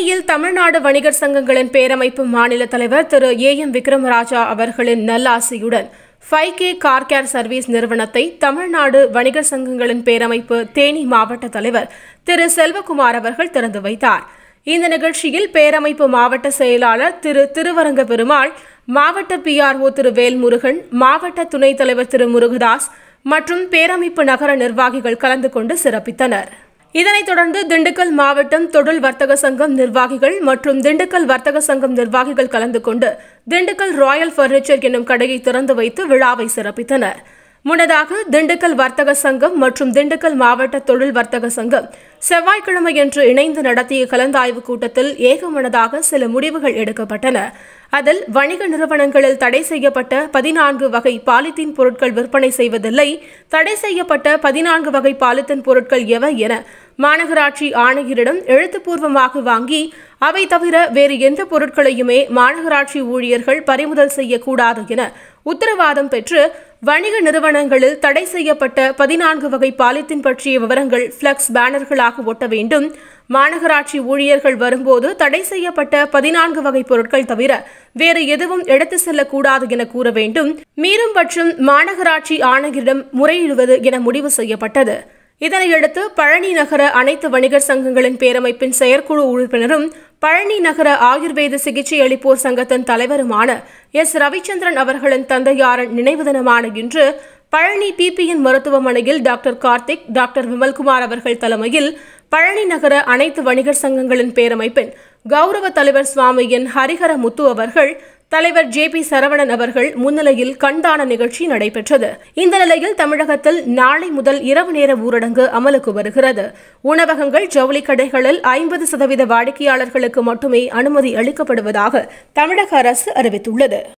தேனியில் தமிழ்நாடு வணிகர் சங்கங்களின் பேரமைப்பு மாநில தலைவர் திரு ஏ எம் விக்ரமராஜா அவர்களின் நல்லாசியுடன் five K car care service நிறுவனத்தை தமிழ்நாடு வணிகர் சங்கங்களின் பேரமைப்பு தேனி மாவட்ட தலைவர் திரு செல்வகுமார் அவர்கள் திறந்து வைத்தார் இந்த நிகழ்ச்சியில் பேரமைப்பு மாவட்ட செயலாளர் திரு திருவரங்க பெருமாள் மாவட்ட பிஆர்ஓ திரு வேல்முருகன் மாவட்ட துணைத் தலைவர் திரு முருகதாஸ் மற்றும் பேரமைப்பு நகர நிர்வாகிகள் கலந்து கொண்டு சிறப்பித்தனர் இதனைத் தொடர்ந்து திண்டுக்கல் மாவட்டம் தொழில் வர்த்தக சங்கம் நிர்வாகிகள் மற்றும் திண்டுக்கல் வர்த்தக சங்கம் நிர்வாகிகள் கலந்து கொண்டு திண்டுக்கல் ராயல் பர்னிச்சர் என்னும் கடையை திறந்து வைத்து விழாவை சிறப்பித்தனர் முன்னதாக திண்டுக்கல் வர்த்தக சங்கம் மற்றும் திண்டுக்கல் மாவட்ட தொழில் வர்த்தக சங்கம் செவ்வாய்க்கிழமையன்று இணைந்து நடத்திய கலந்தாய்வு கூட்டத்தில் ஏகமனதாக சில முடிவுகள் எடுக்கப்பட்டன அதில் வணிக நிறுவனங்களில் தடை செய்யப்பட்ட பதினான்கு வகை பாலித்தீன் பொருட்கள் விற்பனை செய்வதில்லை தடை செய்யப்பட்ட பதினான்கு வகை பாலித்தீன் பொருட்கள் எவை என மாநகராட்சி ஆணையரிடம் எழுத்துப்பூர்வமாக வாங்கி அவை தவிர வேறு எந்த பொருட்களையுமே மாநகராட்சி ஊழியர்கள் பறிமுதல் செய்யக்கூடாது என உத்தரவாதம் பெற்று வணிக நிறுவனங்களில் தடை செய்யப்பட்ட பதினான்கு வகை பாலித்தீன் பற்றிய விவரங்கள் ஃப்ளக்ஸ் பேனர்களாக ஒட்ட வேண்டும் மாநகராட்சி ஊழியர்கள் வரும்போது தடை செய்யப்பட்ட பதினான்கு வகை பொருட்கள் தவிர வேறு எதுவும் எடுத்து செல்லக்கூடாது என கூற வேண்டும் மீறும் பட்சம் மாநகராட்சி ஆணையரிடம் முறையிடுவது என முடிவு செய்யப்பட்டது இதனையடுத்து பழனி நகர அனைத்து வணிகர் சங்கங்களின் பேரமைப்பின் செயற்குழு உறுப்பினரும் பழனி நகர ஆயுர்வேத சிகிச்சை அளிப்போர் சங்கத்தின் தலைவருமான எஸ் ரவிச்சந்திரன் அவர்களின் தந்தையாரின் நினைவு தினமான இன்று பழனி பிபியின் மருத்துவமனையில் டாக்டர் கார்த்திக் டாக்டர் விமல்குமார் அவர்கள் தலைமையில் பழனி நகர அனைத்து வணிகர் சங்கங்களின் பேரமைப்பின் கௌரவ தலைவர் சுவாமியின் ஹரிஹர முத்து அவர்கள் தலைவர் ஜே பி சரவணன் அவர்கள் முன்னிலையில் கண்தான நிகழ்ச்சி நடைபெற்றது இந்த நிலையில் தமிழகத்தில் நாளை முதல் இரவு நேர ஊரடங்கு அமலுக்கு வருகிறது உணவகங்கள் ஜவுளி கடைகளில் ஐம்பது சதவீத வாடிக்கையாளர்களுக்கு மட்டுமே அனுமதி அளிக்கப்படுவதாக தமிழக அரசு அறிவித்துள்ளது